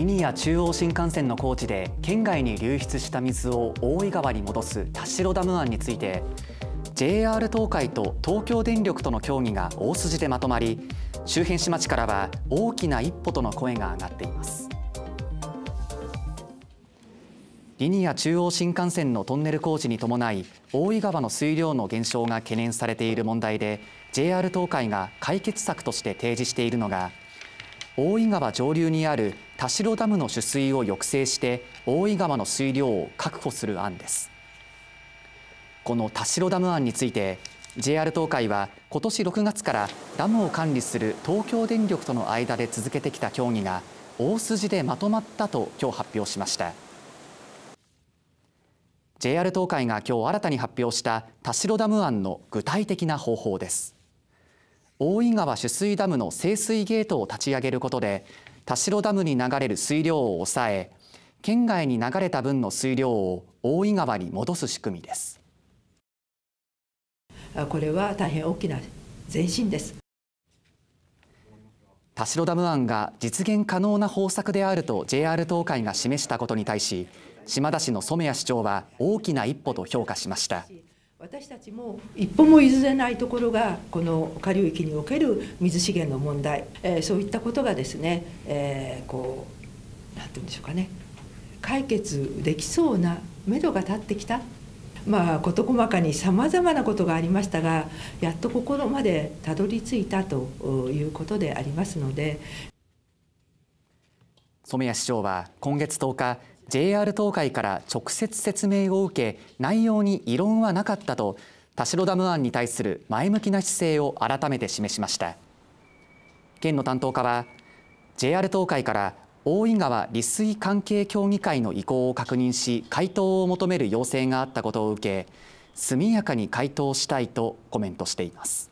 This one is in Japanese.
リニア中央新幹線の工事で県外に流出した水を大井川に戻す田代ダム案について JR 東海と東京電力との協議が大筋でまとまり周辺市町からは大きな一歩との声が上がっていますリニア中央新幹線のトンネル工事に伴い大井川の水量の減少が懸念されている問題で JR 東海が解決策として提示しているのが大井川上流にある田代ダムの取水を抑制して大井川の水量を確保する案ですこの田代ダム案について JR 東海は今年6月からダムを管理する東京電力との間で続けてきた協議が大筋でまとまったと今日発表しました JR 東海が今日新たに発表した田代ダム案の具体的な方法です大井川取水ダムの清水ゲートを立ち上げることで田代ダムに流れる水量を抑え県外に流れた分の水量を大井川に戻す仕組みですこれは大変大きな前進です田代ダム案が実現可能な方策であると JR 東海が示したことに対し島田市の染谷市長は大きな一歩と評価しました。私たちも一歩も譲れないところがこの下流域における水資源の問題、えー、そういったことがですね、えー、こうんて言うんでしょうかね解決できそうな目処が立ってきたまあ事細かにさまざまなことがありましたがやっとここまでたどり着いたということでありますので染谷市長は今月10日 JR 東海から直接説明を受け内容に異論はなかったと田代ダム案に対する前向きな姿勢を改めて示しました県の担当課は JR 東海から大井川利水関係協議会の意向を確認し回答を求める要請があったことを受け速やかに回答したいとコメントしています